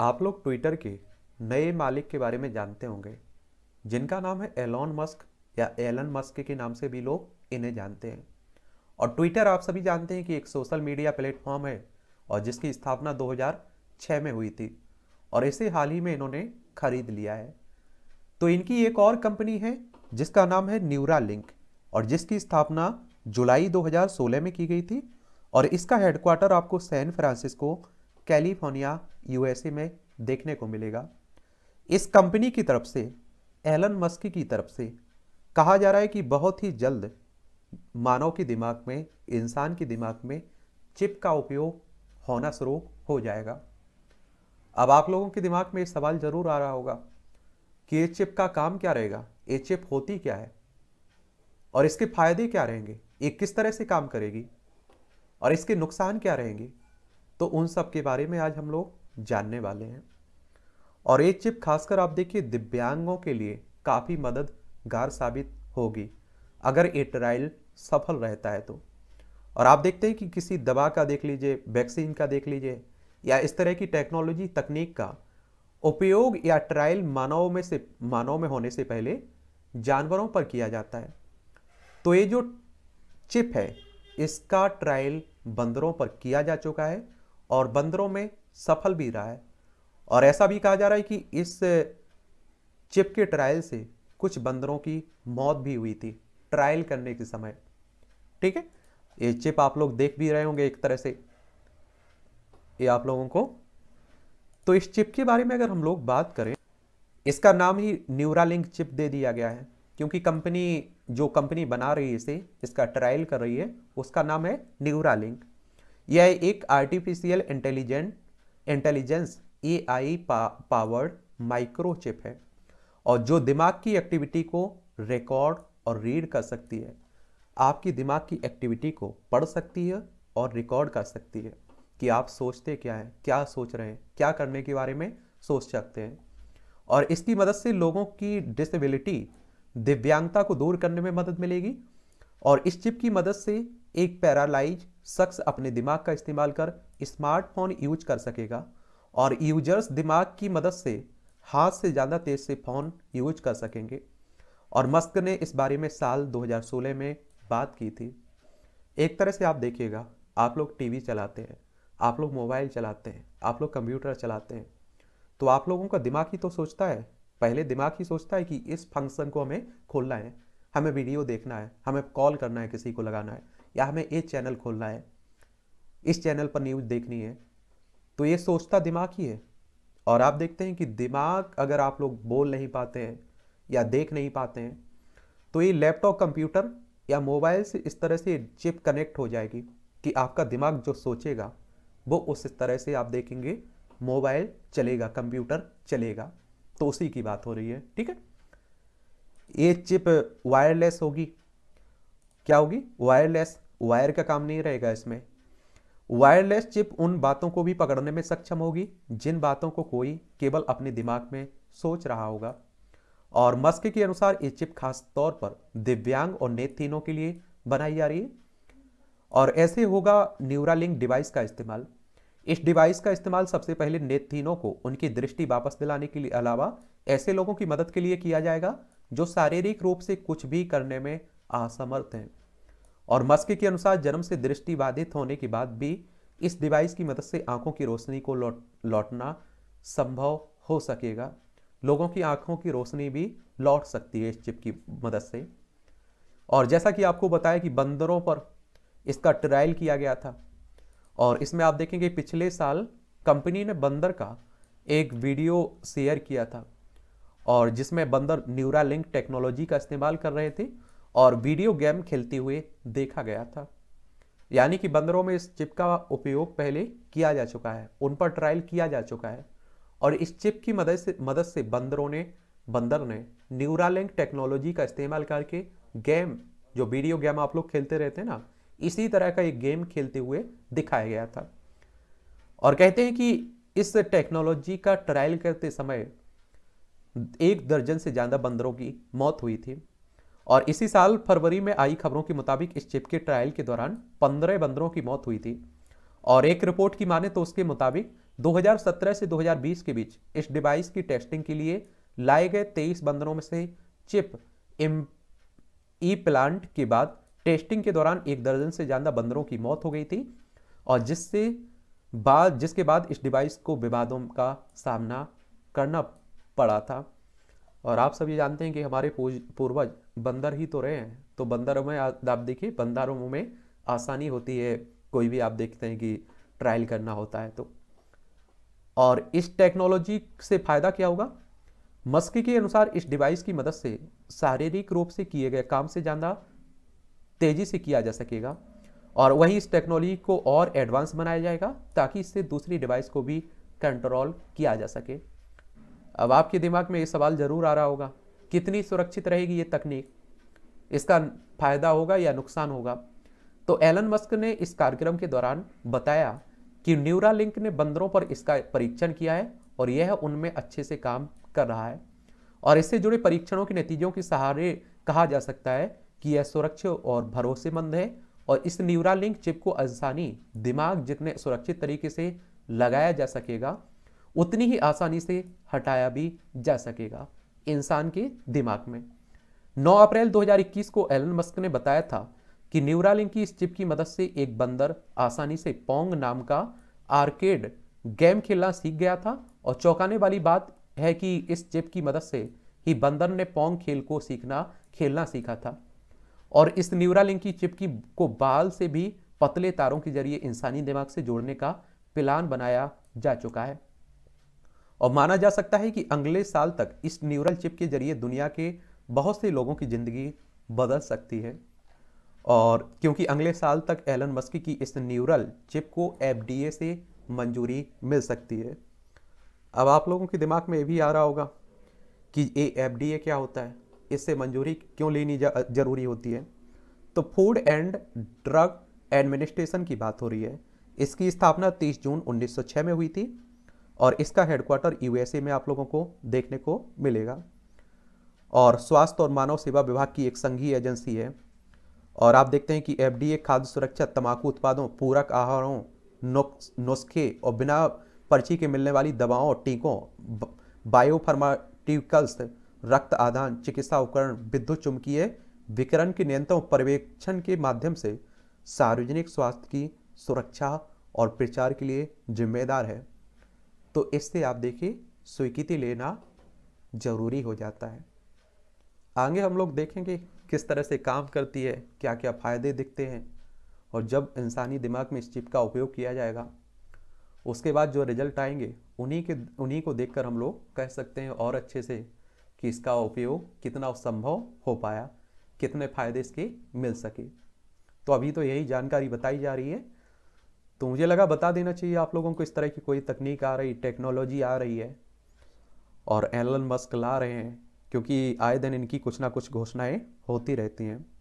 आप लोग ट्विटर के नए मालिक के बारे में जानते होंगे जिनका नाम है एलॉन मस्क या एलन मस्क के नाम से भी लोग इन्हें जानते हैं और ट्विटर आप सभी जानते हैं कि एक सोशल मीडिया प्लेटफॉर्म है और जिसकी स्थापना 2006 में हुई थी और इसे हाल ही में इन्होंने खरीद लिया है तो इनकी एक और कंपनी है जिसका नाम है न्यूरा लिंक और जिसकी स्थापना जुलाई 2016 में की गई थी और इसका हेडक्वार्टर आपको सैन फ्रांसिस्को कैलिफोर्निया यूएसए में देखने को मिलेगा इस कंपनी की तरफ से एलन मस्क की तरफ से कहा जा रहा है कि बहुत ही जल्द मानव के दिमाग में इंसान के दिमाग में चिप का उपयोग होना शुरू हो जाएगा अब आप लोगों के दिमाग में सवाल ज़रूर आ रहा होगा कि ये चिप का काम क्या रहेगा ये चिप होती क्या है और इसके फायदे क्या रहेंगे ये किस तरह से काम करेगी और इसके नुकसान क्या रहेंगे तो उन सब के बारे में आज हम लोग जानने वाले हैं और ये चिप खासकर आप देखिए दिव्यांगों के लिए काफ़ी मददगार साबित होगी अगर ये ट्रायल सफल रहता है तो और आप देखते हैं कि किसी दवा का देख लीजिए वैक्सीन का देख लीजिए या इस तरह की टेक्नोलॉजी तकनीक का उपयोग या ट्रायल मानवों में से मानव में होने से पहले जानवरों पर किया जाता है तो ये जो चिप है इसका ट्रायल बंदरों पर किया जा चुका है और बंदरों में सफल भी रहा है और ऐसा भी कहा जा रहा है कि इस चिप के ट्रायल से कुछ बंदरों की मौत भी हुई थी ट्रायल करने के समय ठीक है ये चिप आप लोग देख भी रहे होंगे एक तरह से ये आप लोगों को तो इस चिप के बारे में अगर हम लोग बात करें इसका नाम ही न्यूरालिंक चिप दे दिया गया है क्योंकि कंपनी जो कंपनी बना रही है इसे इसका ट्रायल कर रही है उसका नाम है न्यूरालिंक यह एक artificial intelligent intelligence A I powered microchip है और जो दिमाग की एक्टिविटी को रिकॉर्ड और रीड कर सकती है आपकी दिमाग की एक्टिविटी को पढ़ सकती है और रिकॉर्ड कर सकती है कि आप सोचते क्या हैं क्या सोच रहे हैं क्या करने के बारे में सोच सकते हैं और इसकी मदद से लोगों की डिसेबिलिटी दिव्यांगता को दूर करने में मदद मिलेगी और इस चिप की मदद से एक पैरालाइज शख्स अपने दिमाग का इस्तेमाल कर स्मार्टफोन यूज कर सकेगा और यूजर्स दिमाग की मदद से हाथ से ज़्यादा तेज़ से फ़ोन यूज कर सकेंगे और मस्क ने इस बारे में साल 2016 में बात की थी एक तरह से आप देखिएगा आप लोग टीवी चलाते हैं आप लोग मोबाइल चलाते हैं आप लोग कंप्यूटर चलाते हैं तो आप लोगों का दिमाग ही तो सोचता है पहले दिमाग ही सोचता है कि इस फंक्शन को हमें खोलना है हमें वीडियो देखना है हमें कॉल करना है किसी को लगाना है या हमें ये चैनल खोलना है इस चैनल पर न्यूज़ देखनी है तो ये सोचता दिमाग ही है और आप देखते हैं कि दिमाग अगर आप लोग बोल नहीं पाते हैं या देख नहीं पाते हैं तो ये लैपटॉप कंप्यूटर या मोबाइल से इस तरह से चिप कनेक्ट हो जाएगी कि आपका दिमाग जो सोचेगा वो उस तरह से आप देखेंगे मोबाइल चलेगा कंप्यूटर चलेगा तो उसी की बात हो रही है ठीक है ये चिप वायरलेस होगी क्या होगी वायरलेस वायर का काम नहीं रहेगा इसमें वायरलेस चिप उन बातों को भी पकड़ने में सक्षम होगी जिन बातों को कोई केवल अपने दिमाग में सोच रहा होगा और मस्क के अनुसार ये चिप खास तौर पर दिव्यांग और नेत्रहीनों के लिए बनाई जा रही है और ऐसे होगा न्यूरालिंक डिवाइस का इस्तेमाल इस डिवाइस का इस्तेमाल सबसे पहले नेत्रहीनों को उनकी दृष्टि वापस दिलाने के लिए अलावा ऐसे लोगों की मदद के लिए किया जाएगा जो शारीरिक रूप से कुछ भी करने में असमर्थ हैं और मस्क के अनुसार जन्म से दृष्टि बाधित होने के बाद भी इस डिवाइस की मदद से आंखों की रोशनी को लौट लौटना संभव हो सकेगा लोगों की आंखों की रोशनी भी लौट सकती है इस चिप की मदद से और जैसा कि आपको बताया कि बंदरों पर इसका ट्रायल किया गया था और इसमें आप देखेंगे पिछले साल कंपनी ने बंदर का एक वीडियो शेयर किया था और जिसमें बंदर न्यूरा लिंक टेक्नोलॉजी का इस्तेमाल कर रहे थे और वीडियो गेम खेलते हुए देखा गया था यानी कि बंदरों में इस चिप का उपयोग पहले किया जा चुका है उन पर ट्रायल किया जा चुका है और इस चिप की मदद से मदद से बंदरों ने बंदर ने न्यूरालिंक टेक्नोलॉजी का इस्तेमाल करके गेम जो वीडियो गेम आप लोग खेलते रहते हैं ना इसी तरह का एक गेम खेलते हुए दिखाया गया था और कहते हैं कि इस टेक्नोलॉजी का ट्रायल करते समय एक दर्जन से ज़्यादा बंदरों की मौत हुई थी और इसी साल फरवरी में आई खबरों के मुताबिक इस चिप के ट्रायल के दौरान पंद्रह बंदरों की मौत हुई थी और एक रिपोर्ट की माने तो उसके मुताबिक 2017 से 2020 के बीच इस डिवाइस की टेस्टिंग के लिए लाए गए 23 बंदरों में से चिप इम ई प्लांट के बाद टेस्टिंग के दौरान एक दर्जन से ज़्यादा बंदरों की मौत हो गई थी और जिससे बाद जिसके बाद इस डिवाइस को विवादों का सामना करना पड़ा था और आप सब ये जानते हैं कि हमारे पूर्वज बंदर ही तो रहे हैं तो बंदरों में आप देखिए बंदरों में आसानी होती है कोई भी आप देखते हैं कि ट्रायल करना होता है तो और इस टेक्नोलॉजी से फ़ायदा क्या होगा मस्क़ के अनुसार इस डिवाइस की मदद से शारीरिक रूप से किए गए काम से ज़्यादा तेज़ी से किया जा सकेगा और वहीं इस टेक्नोलॉजी को और एडवांस बनाया जाएगा ताकि इससे दूसरी डिवाइस को भी कंट्रोल किया जा सके अब आपके दिमाग में ये सवाल ज़रूर आ रहा होगा कितनी सुरक्षित रहेगी ये तकनीक इसका फ़ायदा होगा या नुकसान होगा तो एलन मस्क ने इस कार्यक्रम के दौरान बताया कि न्यूरा लिंक ने बंदरों पर इसका परीक्षण किया है और यह उनमें अच्छे से काम कर रहा है और इससे जुड़े परीक्षणों के नतीजों के सहारे कहा जा सकता है कि यह सुरक्षित और भरोसेमंद है और इस न्यूरा लिंक चिप को आसानी दिमाग जितने सुरक्षित तरीके से लगाया जा सकेगा उतनी ही आसानी से हटाया भी जा सकेगा इंसान के दिमाग में 9 अप्रैल 2021 को एलन मस्क ने बताया था कि न्यूरालिंग की इस चिप की मदद से एक बंदर आसानी से पोंग नाम का आर्केड गेम खेलना सीख गया था और चौंकाने वाली बात है कि इस चिप की मदद से ही बंदर ने पोंग खेल को सीखना खेलना सीखा था और इस न्यूरालिंग की चिप की को बाल से भी पतले तारों के जरिए इंसानी दिमाग से जोड़ने का प्लान बनाया जा चुका है और माना जा सकता है कि अगले साल तक इस न्यूरल चिप के जरिए दुनिया के बहुत से लोगों की ज़िंदगी बदल सकती है और क्योंकि अगले साल तक एलन मस्क की इस न्यूरल चिप को एफ से मंजूरी मिल सकती है अब आप लोगों के दिमाग में ये भी आ रहा होगा कि ये एफ क्या होता है इससे मंजूरी क्यों लेनी ज़रूरी होती है तो फूड एंड ड्रग एडमिनिस्ट्रेशन की बात हो रही है इसकी स्थापना 30 जून 1906 में हुई थी और इसका हेडक्वार्टर यूएसए में आप लोगों को देखने को मिलेगा और स्वास्थ्य और मानव सेवा विभाग की एक संघीय एजेंसी है और आप देखते हैं कि एफडीए खाद्य सुरक्षा तंबाकू उत्पादों पूरक आहारों नुस्खे और बिना पर्ची के मिलने वाली दवाओं टीकों बायोफार्माटिकल्स रक्त आदान चिकित्सा उपकरण विद्युत चुमकीय विकरण के नियंत्रण पर्यवेक्षण के माध्यम से सार्वजनिक स्वास्थ्य की सुरक्षा और प्रचार के लिए जिम्मेदार है तो इससे आप देखिए स्वीकृति लेना जरूरी हो जाता है आगे हम लोग देखेंगे किस तरह से काम करती है क्या क्या फ़ायदे दिखते हैं और जब इंसानी दिमाग में इस चिप का उपयोग किया जाएगा उसके बाद जो रिजल्ट आएंगे उन्हीं के उन्हीं को देखकर हम लोग कह सकते हैं और अच्छे से कि इसका उपयोग कितना संभव हो पाया कितने फ़ायदे इसके मिल सके तो अभी तो यही जानकारी बताई जा रही है तो मुझे लगा बता देना चाहिए आप लोगों को इस तरह की कोई तकनीक आ रही टेक्नोलॉजी आ रही है और एलन मस्क ला रहे हैं क्योंकि आए दिन इनकी कुछ ना कुछ घोषणाएं होती रहती हैं